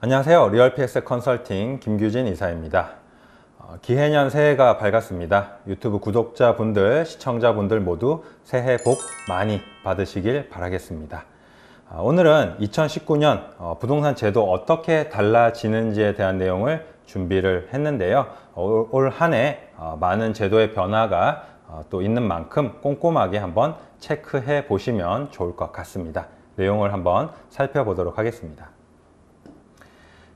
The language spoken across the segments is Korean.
안녕하세요. 리얼PX 컨설팅 김규진 이사입니다. 어, 기해년 새해가 밝았습니다. 유튜브 구독자분들, 시청자분들 모두 새해 복 많이 받으시길 바라겠습니다. 어, 오늘은 2019년 어, 부동산 제도 어떻게 달라지는지에 대한 내용을 준비를 했는데요. 올 한해 많은 제도의 변화가 또 있는 만큼 꼼꼼하게 한번 체크해 보시면 좋을 것 같습니다. 내용을 한번 살펴보도록 하겠습니다.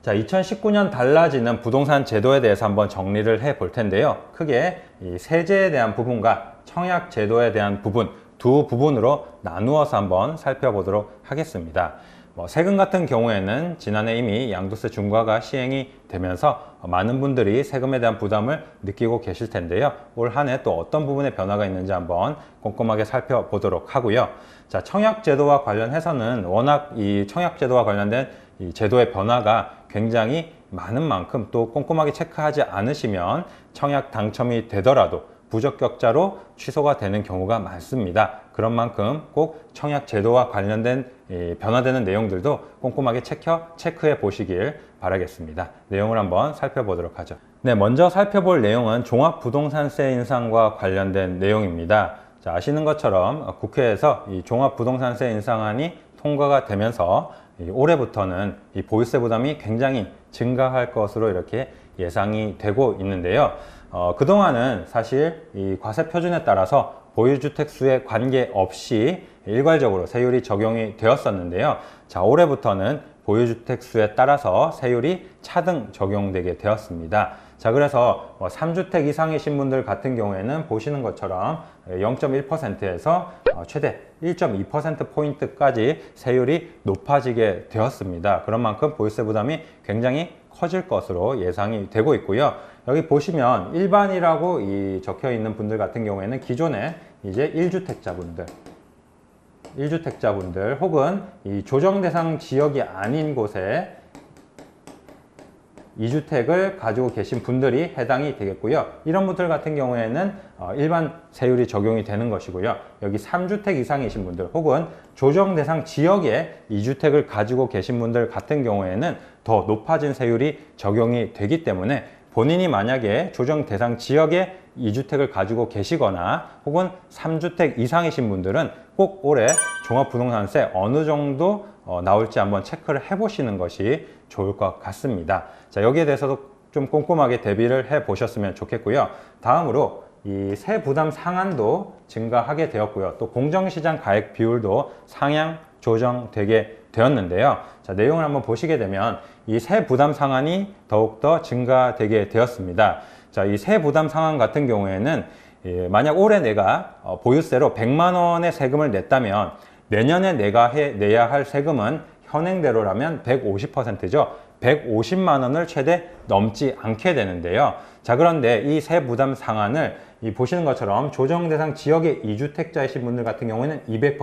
자, 2019년 달라지는 부동산 제도에 대해서 한번 정리를 해 볼 텐데요. 크게 이 세제에 대한 부분과 청약 제도에 대한 부분 두 부분으로 나누어서 한번 살펴보도록 하겠습니다. 뭐 세금 같은 경우에는 지난해 이미 양도세 중과가 시행이 되면서 많은 분들이 세금에 대한 부담을 느끼고 계실 텐데요. 올한해또 어떤 부분에 변화가 있는지 한번 꼼꼼하게 살펴보도록 하고요. 자, 청약 제도와 관련해서는 워낙 이 청약 제도와 관련된 이 제도의 변화가 굉장히 많은 만큼 또 꼼꼼하게 체크하지 않으시면 청약 당첨이 되더라도 부적격자로 취소가 되는 경우가 많습니다. 그런 만큼 꼭 청약 제도와 관련된 변화되는 내용들도 꼼꼼하게 체크, 체크해 보시길 바라겠습니다. 내용을 한번 살펴보도록 하죠. 네, 먼저 살펴볼 내용은 종합부동산세 인상과 관련된 내용입니다. 자, 아시는 것처럼 국회에서 이 종합부동산세 인상안이 통과가 되면서 올해부터는 이 보유세 부담이 굉장히 증가할 것으로 이렇게 예상이 되고 있는데요. 어, 그동안은 사실 이 과세 표준에 따라서 보유주택수에 관계없이 일괄적으로 세율이 적용이 되었었는데요. 자, 올해부터는 보유주택수에 따라서 세율이 차등 적용되게 되었습니다. 자, 그래서 3주택 뭐 이상이신 분들 같은 경우에는 보시는 것처럼 0.1%에서 어, 최대 1.2%포인트까지 세율이 높아지게 되었습니다. 그런 만큼 보유세 부담이 굉장히 커질 것으로 예상이 되고 있고요. 여기 보시면 일반이라고 이 적혀 있는 분들 같은 경우에는 기존에 이제 1주택자분들 1주택자분들 혹은 이 조정 대상 지역이 아닌 곳에 2주택을 가지고 계신 분들이 해당이 되겠고요. 이런 분들 같은 경우에는 어, 일반 세율이 적용이 되는 것이고요. 여기 3주택 이상이신 분들 혹은 조정 대상 지역에 2주택을 가지고 계신 분들 같은 경우에는 더 높아진 세율이 적용이 되기 때문에 본인이 만약에 조정 대상 지역에 2주택을 가지고 계시거나 혹은 3주택 이상이신 분들은 꼭 올해 종합부동산세 어느 정도 어, 나올지 한번 체크를 해보시는 것이 좋을 것 같습니다. 자 여기에 대해서도 좀 꼼꼼하게 대비를 해보셨으면 좋겠고요. 다음으로 이 세 부담 상한도 증가하게 되었고요. 또 공정시장 가액 비율도 상향 조정되게 되었는데요. 자, 내용을 한번 보시게 되면 이 세 부담 상한이 더욱더 증가되게 되었습니다. 자, 이 세 부담 상한 같은 경우에는 예, 만약 올해 내가 어, 보유세로 100만 원의 세금을 냈다면 내년에 내가 해, 내야 할 세금은 현행대로라면 150%죠. 150만 원을 최대 넘지 않게 되는데요. 자 그런데 이 세부담 상한을 이 보시는 것처럼 조정 대상 지역의 2주택자이신 분들 같은 경우에는 200%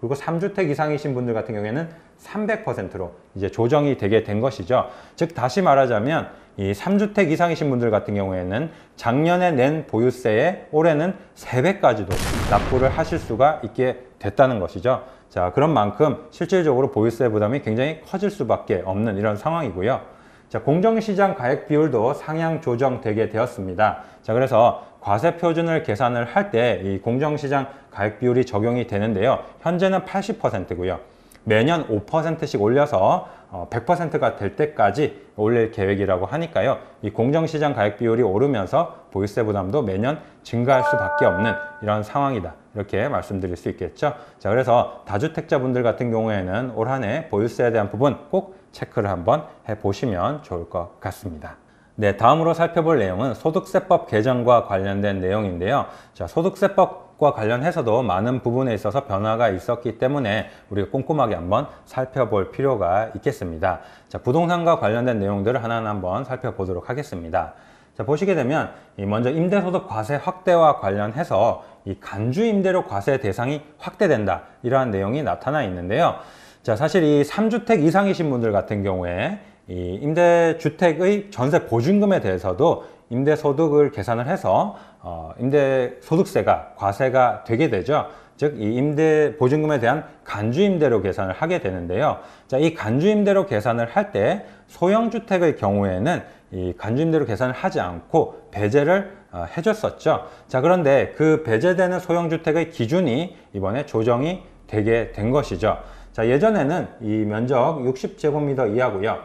그리고 3주택 이상이신 분들 같은 경우에는 300%로 이제 조정이 되게 된 것이죠. 즉 다시 말하자면 이 3주택 이상이신 분들 같은 경우에는 작년에 낸 보유세에 올해는 3배까지도 납부를 하실 수가 있게 됐다는 것이죠. 자 그런 만큼 실질적으로 보유세 부담이 굉장히 커질 수밖에 없는 이런 상황이고요. 자, 공정시장 가액 비율도 상향 조정되게 되었습니다. 자, 그래서 과세 표준을 계산을 할 때 이 공정시장 가액 비율이 적용이 되는데요. 현재는 80%고요. 매년 5%씩 올려서 100%가 어, 될 때까지 올릴 계획이라고 하니까요. 이 공정시장 가액 비율이 오르면서 보유세 부담도 매년 증가할 수밖에 없는 이런 상황이다. 이렇게 말씀드릴 수 있겠죠. 자, 그래서 다주택자분들 같은 경우에는 올한해 보유세에 대한 부분 꼭 체크를 한번 해보시면 좋을 것 같습니다. 네, 다음으로 살펴볼 내용은 소득세법 개정과 관련된 내용인데요. 자, 소득세법과 관련해서도 많은 부분에 있어서 변화가 있었기 때문에 우리가 꼼꼼하게 한번 살펴볼 필요가 있겠습니다. 자, 부동산과 관련된 내용들을 하나하나 한번 살펴보도록 하겠습니다. 자, 보시게 되면 먼저 임대소득 과세 확대와 관련해서 이 간주임대료 과세 대상이 확대된다 이러한 내용이 나타나 있는데요. 자, 사실 이 3주택 이상이신 분들 같은 경우에 이 임대주택의 전세 보증금에 대해서도 임대소득을 계산을 해서 어, 임대소득세가 과세가 되게 되죠. 즉, 이 임대 보증금에 대한 간주임대로 계산을 하게 되는데요. 자, 이 간주임대로 계산을 할 때 소형주택의 경우에는 이 간주임대로 계산을 하지 않고 배제를 어, 해줬었죠. 자, 그런데 그 배제되는 소형주택의 기준이 이번에 조정이 되게 된 것이죠. 자, 예전에는 이 면적 60제곱미터 이하고요.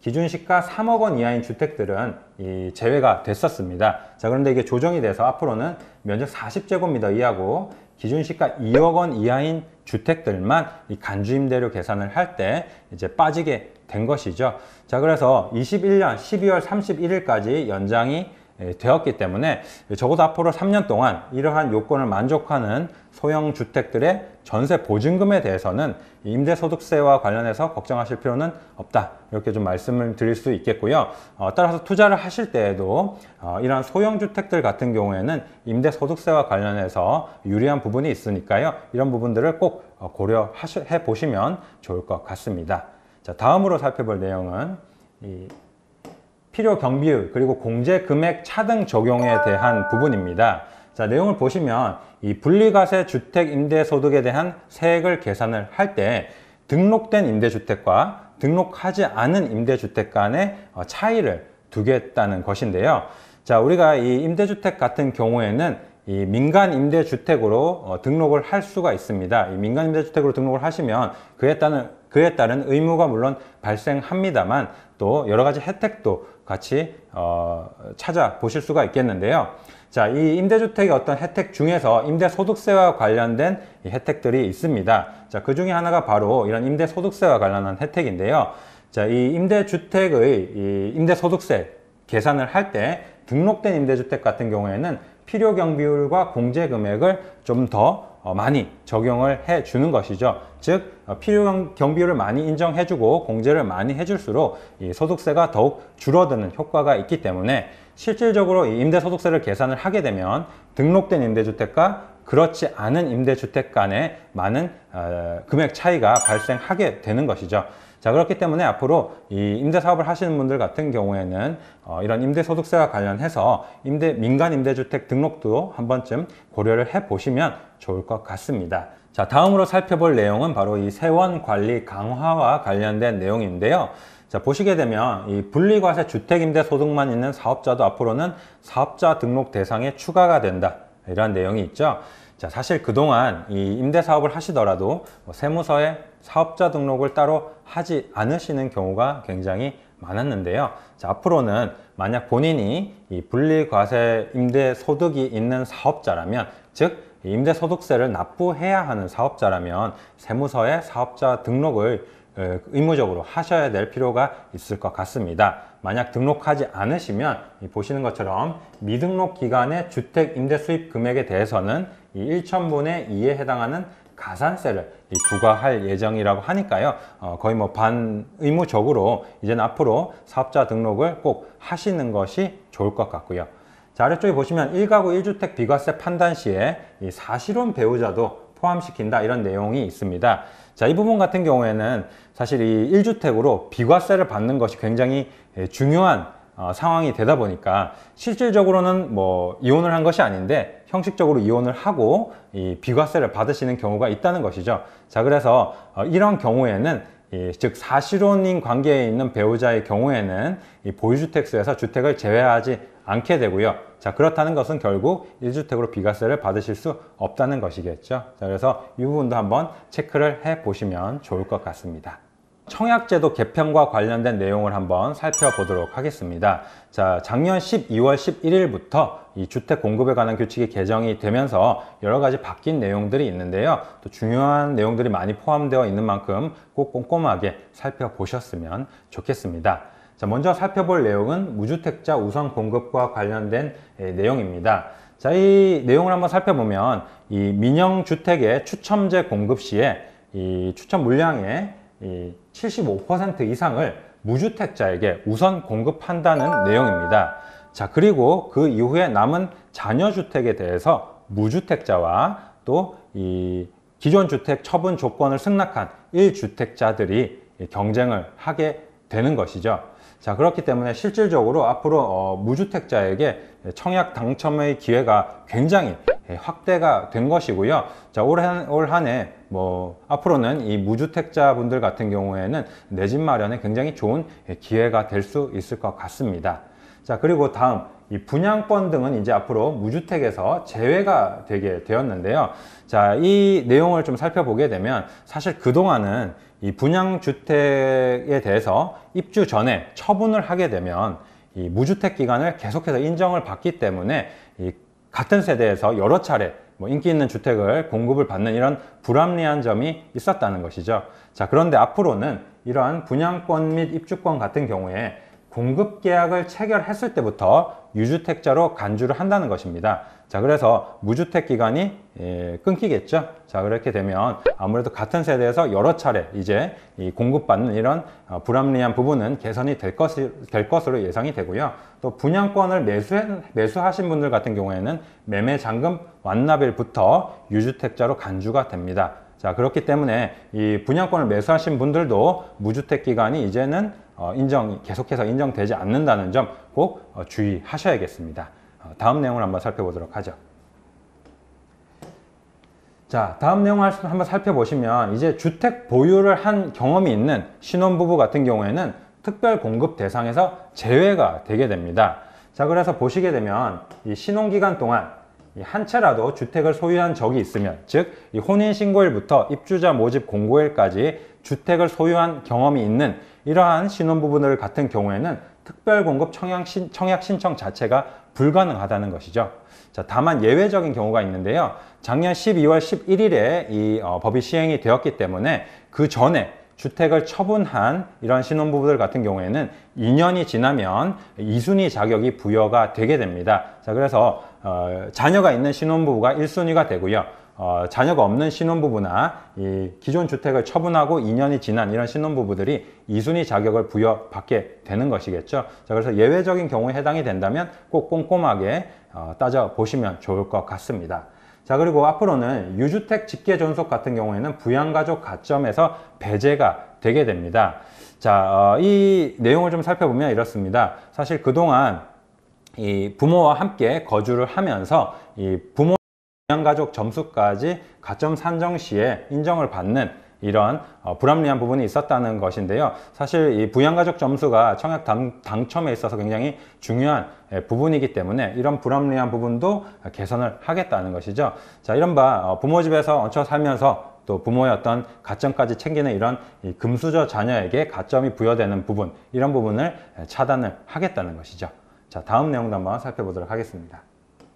기준 시가 3억 원 이하인 주택들은 이 제외가 됐었습니다. 자, 그런데 이게 조정이 돼서 앞으로는 면적 40제곱미터 이하고 기준 시가 2억 원 이하인 주택들만 이 간주임대료 계산을 할 때 이제 빠지게 된 것이죠. 자, 그래서 21년 12월 31일까지 연장이 예, 되었기 때문에 적어도 앞으로 3년 동안 이러한 요건을 만족하는 소형 주택들의 전세 보증금에 대해서는 임대소득세와 관련해서 걱정하실 필요는 없다 이렇게 좀 말씀을 드릴 수 있겠고요 어, 따라서 투자를 하실 때에도 어, 이러한 소형 주택들 같은 경우에는 임대소득세와 관련해서 유리한 부분이 있으니까요 이런 부분들을 꼭 어, 고려해 보시면 좋을 것 같습니다 자 다음으로 살펴볼 내용은 이 필요 경비율 그리고 공제 금액 차등 적용에 대한 부분입니다. 자, 내용을 보시면 이 분리과세 주택 임대소득에 대한 세액을 계산을 할 때 등록된 임대주택과 등록하지 않은 임대주택 간의 어, 차이를 두겠다는 것인데요. 자, 우리가 이 임대주택 같은 경우에는 이 민간 임대주택으로 어, 등록을 할 수가 있습니다. 이 민간 임대주택으로 등록을 하시면 그에 따른 그에 따른 의무가 물론 발생합니다만 또 여러 가지 혜택도 같이 어, 찾아보실 수가 있겠는데요. 자, 이 임대주택의 어떤 혜택 중에서 임대소득세와 관련된 혜택들이 있습니다. 자, 그 중에 하나가 바로 이런 임대소득세와 관련한 혜택인데요. 자, 이 임대주택의 이 임대소득세 계산을 할 때 등록된 임대주택 같은 경우에는 필요 경비율과 공제 금액을 좀더 어, 많이 적용을 해 주는 것이죠. 즉 어, 필요 경비율을 많이 인정해 주고 공제를 많이 해 줄수록 이 소득세가 더욱 줄어드는 효과가 있기 때문에 실질적으로 이 임대소득세를 계산을 하게 되면 등록된 임대주택과 그렇지 않은 임대주택 간에 많은 어, 금액 차이가 발생하게 되는 것이죠. 자 그렇기 때문에 앞으로 이 임대 사업을 하시는 분들 같은 경우에는 어, 이런 임대 소득세와 관련해서 임대 민간 임대주택 등록도 한 번쯤 고려를 해 보시면 좋을 것 같습니다. 자 다음으로 살펴볼 내용은 바로 이 세원 관리 강화와 관련된 내용인데요. 자 보시게 되면 이 분리과세 주택임대소득만 있는 사업자도 앞으로는 사업자 등록 대상에 추가가 된다 이런 내용이 있죠. 자 사실 그동안 이 임대사업을 하시더라도 뭐 세무서에 사업자 등록을 따로 하지 않으시는 경우가 굉장히 많았는데요. 자, 앞으로는 만약 본인이 이 분리과세 임대소득이 있는 사업자라면 즉 임대소득세를 납부해야 하는 사업자라면 세무서에 사업자 등록을 의무적으로 하셔야 될 필요가 있을 것 같습니다. 만약 등록하지 않으시면 보시는 것처럼 미등록 기간의 주택 임대 수입 금액에 대해서는 1천분의 2에 해당하는 가산세를 부과할 예정이라고 하니까요. 어, 거의 뭐 반 의무적으로 이제는 앞으로 사업자 등록을 꼭 하시는 것이 좋을 것 같고요. 자, 아래쪽에 보시면 1가구 1주택 비과세 판단 시에 이 사실혼 배우자도 포함시킨다 이런 내용이 있습니다. 자, 이 부분 같은 경우에는 사실 이 1주택으로 비과세를 받는 것이 굉장히 예, 중요한 어, 상황이 되다 보니까 실질적으로는 뭐 이혼을 한 것이 아닌데 형식적으로 이혼을 하고 이 비과세를 받으시는 경우가 있다는 것이죠. 자, 그래서 어, 이런 경우에는 이, 즉 사실혼인 관계에 있는 배우자의 경우에는 이 보유주택세에서 주택을 제외하지 않게 되고요. 자 그렇다는 것은 결국 1주택으로 비과세를 받으실 수 없다는 것이겠죠. 자, 그래서 이 부분도 한번 체크를 해 보시면 좋을 것 같습니다. 청약제도 개편과 관련된 내용을 한번 살펴보도록 하겠습니다. 자, 작년 12월 11일부터 이 주택 공급에 관한 규칙이 개정이 되면서 여러 가지 바뀐 내용들이 있는데요. 또 중요한 내용들이 많이 포함되어 있는 만큼 꼭 꼼꼼하게 살펴보셨으면 좋겠습니다. 자, 먼저 살펴볼 내용은 무주택자 우선 공급과 관련된 내용입니다. 자, 이 내용을 한번 살펴보면 이 민영 주택의 추첨제 공급 시에 이 추첨 물량에 75% 이상을 무주택자에게 우선 공급한다는 내용입니다. 자 그리고 그 이후에 남은 자녀주택에 대해서 무주택자와 또 이 기존 주택 처분 조건을 승낙한 1주택자들이 경쟁을 하게 되는 것이죠. 자 그렇기 때문에 실질적으로 앞으로 어, 무주택자에게 청약 당첨의 기회가 굉장히 예, 확대가 된 것이고요. 자올 한해 뭐 앞으로는 이 무주택자분들 같은 경우에는 내 집 마련에 굉장히 좋은 기회가 될 수 있을 것 같습니다. 자 그리고 다음 이 분양권 등은 이제 앞으로 무주택에서 제외가 되게 되었는데요. 자, 이 내용을 좀 살펴보게 되면 사실 그동안은 이 분양주택에 대해서 입주 전에 처분을 하게 되면 이 무주택 기간을 계속해서 인정을 받기 때문에 이 같은 세대에서 여러 차례 뭐 인기 있는 주택을 공급을 받는 이런 불합리한 점이 있었다는 것이죠. 자, 그런데 앞으로는 이러한 분양권 및 입주권 같은 경우에 공급 계약을 체결했을 때부터 유주택자로 간주를 한다는 것입니다. 자, 그래서 무주택 기간이 예, 끊기겠죠. 자, 그렇게 되면 아무래도 같은 세대에서 여러 차례 이제 이 공급받는 이런 어, 불합리한 부분은 개선이 될, 것될 것으로 예상이 되고요. 또 분양권을 매수해, 매수하신 분들 같은 경우에는 매매 잔금 완납일부터 유주택자로 간주가 됩니다. 자, 그렇기 때문에 이 분양권을 매수하신 분들도 무주택 기간이 이제는 어, 인정이 계속해서 인정되지 않는다는 점꼭 어, 주의하셔야겠습니다. 어, 다음 내용을 한번 살펴보도록 하죠. 자, 다음 내용을 한번 살펴보시면 이제 주택 보유를 한 경험이 있는 신혼부부 같은 경우에는 특별 공급 대상에서 제외가 되게 됩니다. 자, 그래서 보시게 되면 이 신혼기간 동안 한 채라도 주택을 소유한 적이 있으면 즉 혼인신고일부터 입주자 모집 공고일까지 주택을 소유한 경험이 있는 이러한 신혼부부들 같은 경우에는 특별공급 청약, 신, 청약 신청 자체가 불가능하다는 것이죠. 자, 다만 예외적인 경우가 있는데요. 작년 12월 11일에 이 어, 법이 시행이 되었기 때문에 그 전에 주택을 처분한 이런 신혼부부들 같은 경우에는 2년이 지나면 2순위 자격이 부여가 되게 됩니다. 자, 그래서 어, 자녀가 있는 신혼부부가 1순위가 되고요. 어, 자녀가 없는 신혼부부나 이 기존 주택을 처분하고 2년이 지난 이런 신혼부부들이 이순위 자격을 부여받게 되는 것이겠죠. 자, 그래서 예외적인 경우에 해당이 된다면 꼭 꼼꼼하게 어, 따져보시면 좋을 것 같습니다. 자 그리고 앞으로는 유주택 직계 존속 같은 경우에는 부양가족 가점에서 배제가 되게 됩니다. 자, 어, 이 내용을 좀 살펴보면 이렇습니다. 사실 그동안 이 부모와 함께 거주를 하면서 이 부모 부양가족 점수까지 가점 산정 시에 인정을 받는 이런 어, 불합리한 부분이 있었다는 것인데요. 사실 이 부양가족 점수가 청약 당, 당첨에 있어서 굉장히 중요한 예, 부분이기 때문에 이런 불합리한 부분도 개선을 하겠다는 것이죠. 자, 이른바 어, 부모 집에서 얹혀 살면서 또 부모의 어떤 가점까지 챙기는 이런 이 금수저 자녀에게 가점이 부여되는 부분 이런 부분을 예, 차단을 하겠다는 것이죠. 자, 다음 내용도 한번 살펴보도록 하겠습니다.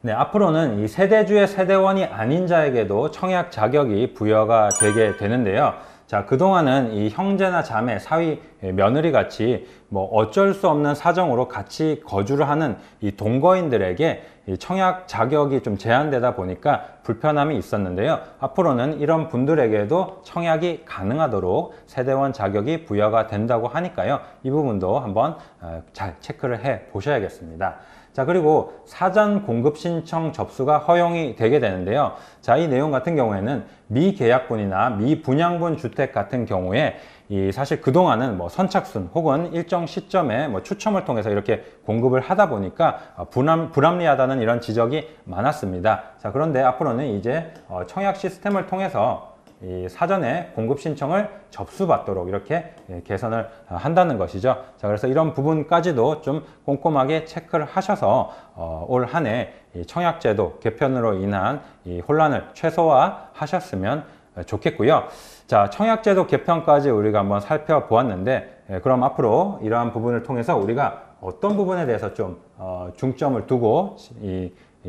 네, 앞으로는 이 세대주의 세대원이 아닌 자에게도 청약 자격이 부여가 되게 되는데요. 자, 그동안은 이 형제나 자매, 사위, 예, 며느리 같이 뭐 어쩔 수 없는 사정으로 같이 거주를 하는 이 동거인들에게 이 청약 자격이 좀 제한되다 보니까 불편함이 있었는데요. 앞으로는 이런 분들에게도 청약이 가능하도록 세대원 자격이 부여가 된다고 하니까요. 이 부분도 한번 아, 잘 체크를 해 보셔야겠습니다. 자 그리고 사전 공급 신청 접수가 허용이 되게 되는데요 자 이 내용 같은 경우에는 미계약분이나 미분양분 주택 같은 경우에 이 사실 그동안은 뭐 선착순 혹은 일정 시점에 뭐 추첨을 통해서 이렇게 공급을 하다 보니까 불합, 어, 불합리하다는 이런 지적이 많았습니다 자 그런데 앞으로는 이제 어, 청약 시스템을 통해서 사전에 공급 신청을 접수받도록 이렇게 예, 개선을 한다는 것이죠. 자, 그래서 이런 부분까지도 좀 꼼꼼하게 체크를 하셔서 어, 올 한해 청약제도 개편으로 인한 이 혼란을 최소화하셨으면 어, 좋겠고요. 자, 청약제도 개편까지 우리가 한번 살펴보았는데 예, 그럼 앞으로 이러한 부분을 통해서 우리가 어떤 부분에 대해서 좀 어, 중점을 두고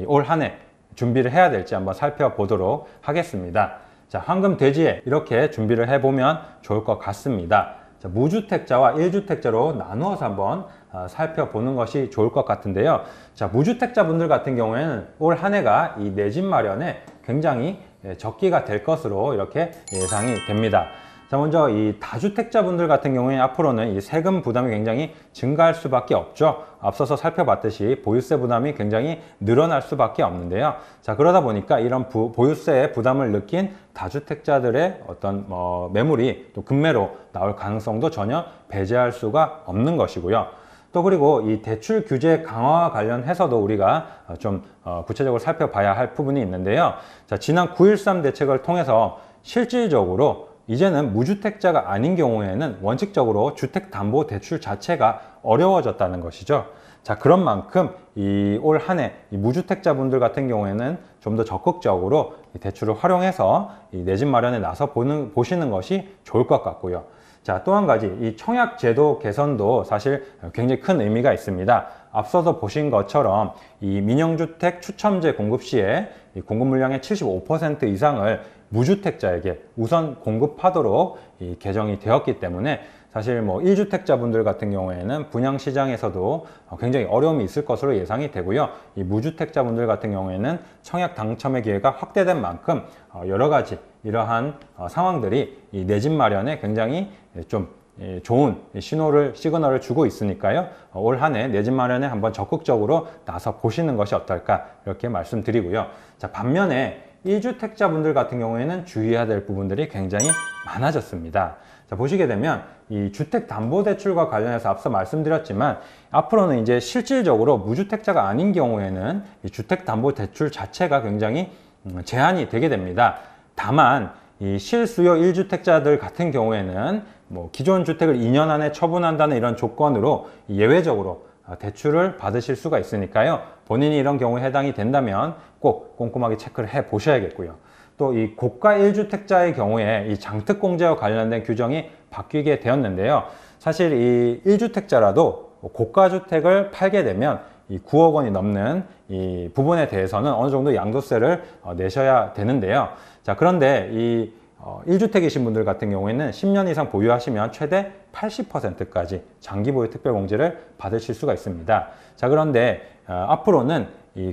올한 해 준비를 해야 될지 한번 살펴보도록 하겠습니다. 자, 황금 돼지에 이렇게 준비를 해보면 좋을 것 같습니다. 자, 무주택자와 1주택자로 나누어서 한번 어, 살펴보는 것이 좋을 것 같은데요. 자, 무주택자분들 같은 경우에는 올 한 해가 이내집 마련에 굉장히 예, 적기가 될 것으로 이렇게 예상이 됩니다. 자 먼저 이 다주택자분들 같은 경우에 앞으로는 이 세금 부담이 굉장히 증가할 수밖에 없죠 앞서서 살펴봤듯이 보유세 부담이 굉장히 늘어날 수밖에 없는데요 자 그러다 보니까 이런 부, 보유세의 부담을 느낀 다주택자들의 어떤 어, 매물이 또금매로 나올 가능성도 전혀 배제할 수가 없는 것이고요 또 그리고 이 대출 규제 강화와 관련해서도 우리가 좀 어, 구체적으로 살펴봐야 할 부분이 있는데요. 자, 지난 9.13 대책을 통해서 실질적으로 이제는 무주택자가 아닌 경우에는 원칙적으로 주택담보대출 자체가 어려워졌다는 것이죠. 자 그런 만큼 이올한해 무주택자분들 같은 경우에는 좀 더 적극적으로 대출을 활용해서 내 집 마련에 나서 보는, 보시는 것이 좋을 것 같고요. 자, 또 한 가지 이 청약 제도 개선도 사실 굉장히 큰 의미가 있습니다. 앞서서 보신 것처럼 이 민영주택 추첨제 공급 시에 공급 물량의 75% 이상을 무주택자에게 우선 공급하도록 이 개정이 되었기 때문에 사실 뭐 1주택자분들 같은 경우에는 분양시장에서도 굉장히 어려움이 있을 것으로 예상이 되고요. 이 무주택자분들 같은 경우에는 청약 당첨의 기회가 확대된 만큼 어, 여러 가지 이러한 어, 상황들이 이 내집 마련에 굉장히 좀 예, 좋은 신호를 시그널을 주고 있으니까요 어, 올 한해 내집 마련에 한번 적극적으로 나서 보시는 것이 어떨까 이렇게 말씀드리고요 자 반면에 1주택자분들 같은 경우에는 주의해야 될 부분들이 굉장히 많아졌습니다. 자, 보시게 되면 이 주택담보대출과 관련해서 앞서 말씀드렸지만 앞으로는 이제 실질적으로 무주택자가 아닌 경우에는 이 주택담보대출 자체가 굉장히 음, 제한이 되게 됩니다. 다만 이 실수요 1주택자들 같은 경우에는 뭐 기존 주택을 2년 안에 처분한다는 이런 조건으로 예외적으로 아, 대출을 받으실 수가 있으니까요. 본인이 이런 경우에 해당이 된다면 꼭 꼼꼼하게 체크를 해 보셔야겠고요. 또 이 고가 1주택자의 경우에 이 장특공제와 관련된 규정이 바뀌게 되었는데요. 사실 이 1주택자라도 고가주택을 팔게 되면 이 9억 원이 넘는 이 부분에 대해서는 어느 정도 양도세를 어, 내셔야 되는데요. 자, 그런데 이 어, 1주택이신 분들 같은 경우에는 10년 이상 보유하시면 최대 80%까지 장기 보유 특별 공제를 받으실 수가 있습니다. 자, 그런데 어, 앞으로는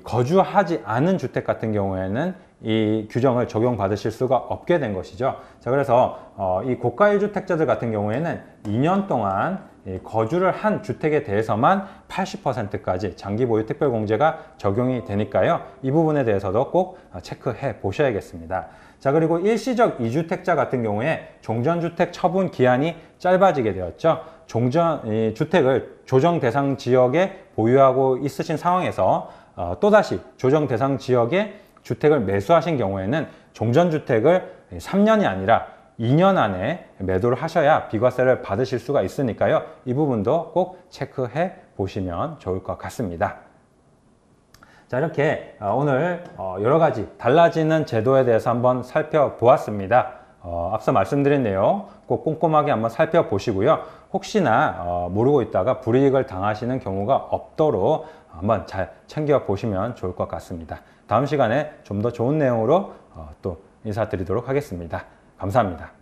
거주하지 않은 주택 같은 경우에는 이 규정을 적용받으실 수가 없게 된 것이죠. 자, 그래서 어, 이고가1 주택자들 같은 경우에는 2년 동안 거주를 한 주택에 대해서만 80%까지 장기 보유 특별 공제가 적용이 되니까요. 이 부분에 대해서도 꼭 어, 체크해 보셔야겠습니다. 자, 그리고 일시적 2주택자 같은 경우에 종전주택 처분 기한이 짧아지게 되었죠. 종전 주택을 조정 대상 지역에 보유하고 있으신 상황에서 어, 또다시 조정 대상 지역에 주택을 매수하신 경우에는 종전 주택을 3년이 아니라 2년 안에 매도를 하셔야 비과세를 받으실 수가 있으니까요. 이 부분도 꼭 체크해 보시면 좋을 것 같습니다. 자 이렇게 어, 오늘 어, 여러 가지 달라지는 제도에 대해서 한번 살펴보았습니다. 어, 앞서 말씀드린 내용 꼭 꼼꼼하게 한번 살펴보시고요. 혹시나 어, 모르고 있다가 불이익을 당하시는 경우가 없도록 한번 잘 챙겨보시면 좋을 것 같습니다. 다음 시간에 좀 더 좋은 내용으로 어, 또 인사드리도록 하겠습니다. 감사합니다.